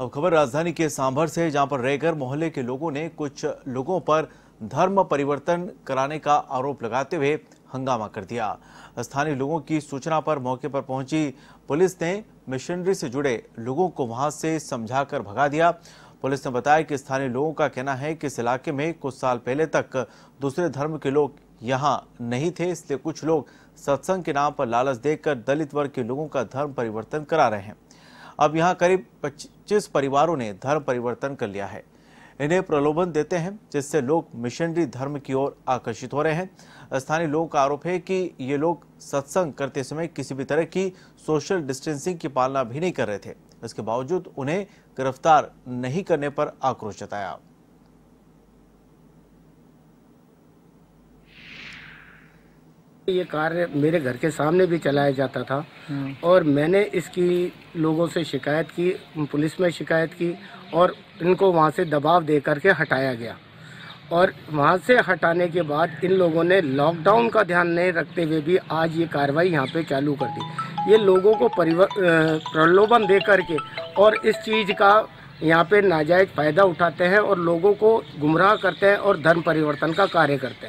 अब खबर राजधानी के सांभर से जहां पर रहकर मोहल्ले के लोगों ने कुछ लोगों पर धर्म परिवर्तन कराने का आरोप लगाते हुए हंगामा कर दिया स्थानीय लोगों की सूचना पर मौके पर पहुंची पुलिस ने मिशनरी से जुड़े लोगों को वहां से समझाकर भगा दिया पुलिस ने बताया कि स्थानीय लोगों का कहना है कि इस इलाके में कुछ साल पहले तक दूसरे धर्म के लोग यहाँ नहीं थे इसलिए कुछ लोग सत्संग के नाम पर लालच देकर दलित वर्ग के लोगों का धर्म परिवर्तन करा रहे हैं अब यहाँ करीब पच्चीस परिवारों ने धर्म परिवर्तन कर लिया है इन्हें प्रलोभन देते हैं जिससे लोग मिशनरी धर्म की ओर आकर्षित हो रहे हैं स्थानीय लोगों का आरोप है कि ये लोग सत्संग करते समय किसी भी तरह की सोशल डिस्टेंसिंग की पालना भी नहीं कर रहे थे इसके बावजूद उन्हें गिरफ्तार नहीं करने पर आक्रोश जताया ये कार्य मेरे घर के सामने भी चलाया जाता था हम्म। और मैंने इसकी लोगों से शिकायत की पुलिस में शिकायत की और इनको वहाँ से दबाव दे करके हटाया गया और वहाँ से हटाने के बाद इन लोगों ने लॉकडाउन का ध्यान नहीं रखते हुए भी आज ये कार्रवाई यहाँ पे चालू कर दी ये लोगों को प्रलोभन दे करके और इस चीज़ का यहाँ पे नाजायज फ़ायदा उठाते हैं और लोगों को गुमराह करते हैं और धर्म परिवर्तन का कार्य करते हैं